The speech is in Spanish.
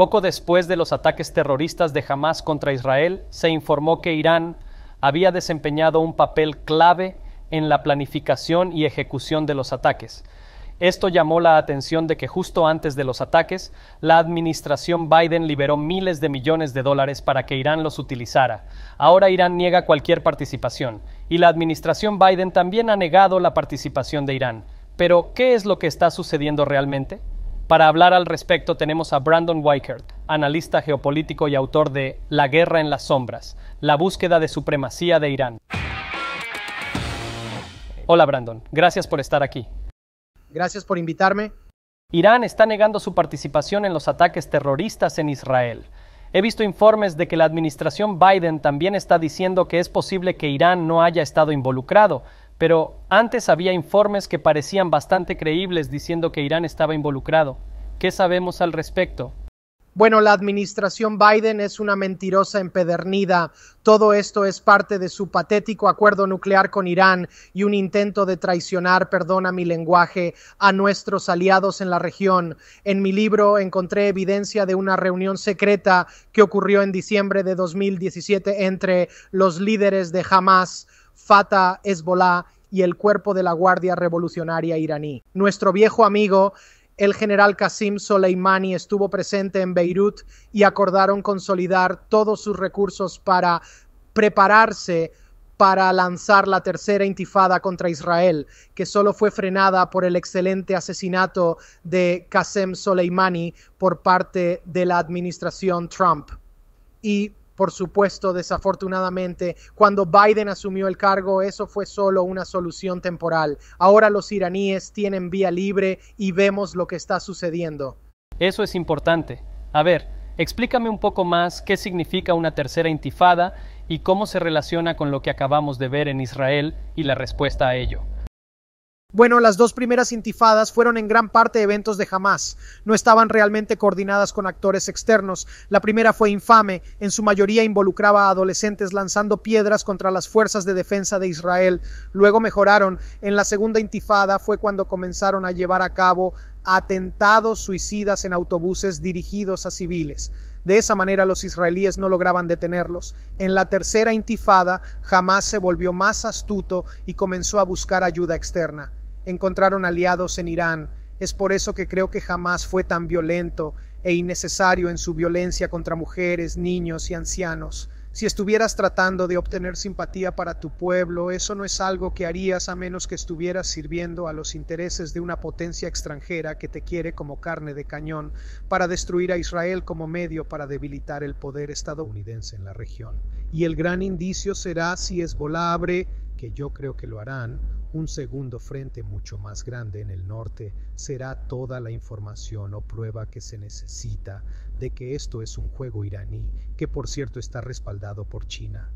Poco después de los ataques terroristas de Hamas contra Israel, se informó que Irán había desempeñado un papel clave en la planificación y ejecución de los ataques. Esto llamó la atención de que justo antes de los ataques, la administración Biden liberó miles de millones de dólares para que Irán los utilizara. Ahora Irán niega cualquier participación y la administración Biden también ha negado la participación de Irán. Pero, ¿qué es lo que está sucediendo realmente? Para hablar al respecto tenemos a Brandon Weichert, analista geopolítico y autor de La guerra en las sombras, la búsqueda de supremacía de Irán. Hola Brandon, gracias por estar aquí. Gracias por invitarme. Irán está negando su participación en los ataques terroristas en Israel. He visto informes de que la administración Biden también está diciendo que es posible que Irán no haya estado involucrado, pero antes había informes que parecían bastante creíbles diciendo que Irán estaba involucrado. ¿Qué sabemos al respecto? Bueno, la administración Biden es una mentirosa empedernida. Todo esto es parte de su patético acuerdo nuclear con Irán y un intento de traicionar, perdona mi lenguaje, a nuestros aliados en la región. En mi libro encontré evidencia de una reunión secreta que ocurrió en diciembre de 2017 entre los líderes de Hamas, Fatah, Hezbollah y el cuerpo de la Guardia Revolucionaria iraní. Nuestro viejo amigo, el general Qasim Soleimani, estuvo presente en Beirut y acordaron consolidar todos sus recursos para prepararse para lanzar la tercera intifada contra Israel, que solo fue frenada por el excelente asesinato de Qasem Soleimani por parte de la administración Trump. Y por supuesto, desafortunadamente, cuando Biden asumió el cargo, eso fue solo una solución temporal. Ahora los iraníes tienen vía libre y vemos lo que está sucediendo. Eso es importante. A ver, explícame un poco más qué significa una tercera intifada y cómo se relaciona con lo que acabamos de ver en Israel y la respuesta a ello. Bueno, las dos primeras intifadas fueron en gran parte eventos de Hamas, no estaban realmente coordinadas con actores externos. La primera fue infame, en su mayoría involucraba a adolescentes lanzando piedras contra las fuerzas de defensa de Israel. Luego mejoraron, en la segunda intifada fue cuando comenzaron a llevar a cabo atentados suicidas en autobuses dirigidos a civiles. De esa manera los israelíes no lograban detenerlos. En la tercera intifada, Hamas se volvió más astuto y comenzó a buscar ayuda externa encontraron aliados en Irán. Es por eso que creo que jamás fue tan violento e innecesario en su violencia contra mujeres, niños y ancianos. Si estuvieras tratando de obtener simpatía para tu pueblo, eso no es algo que harías a menos que estuvieras sirviendo a los intereses de una potencia extranjera que te quiere como carne de cañón para destruir a Israel como medio para debilitar el poder estadounidense en la región. Y el gran indicio será si es volable que yo creo que lo harán, un segundo frente mucho más grande en el norte será toda la información o prueba que se necesita de que esto es un juego iraní, que por cierto está respaldado por China.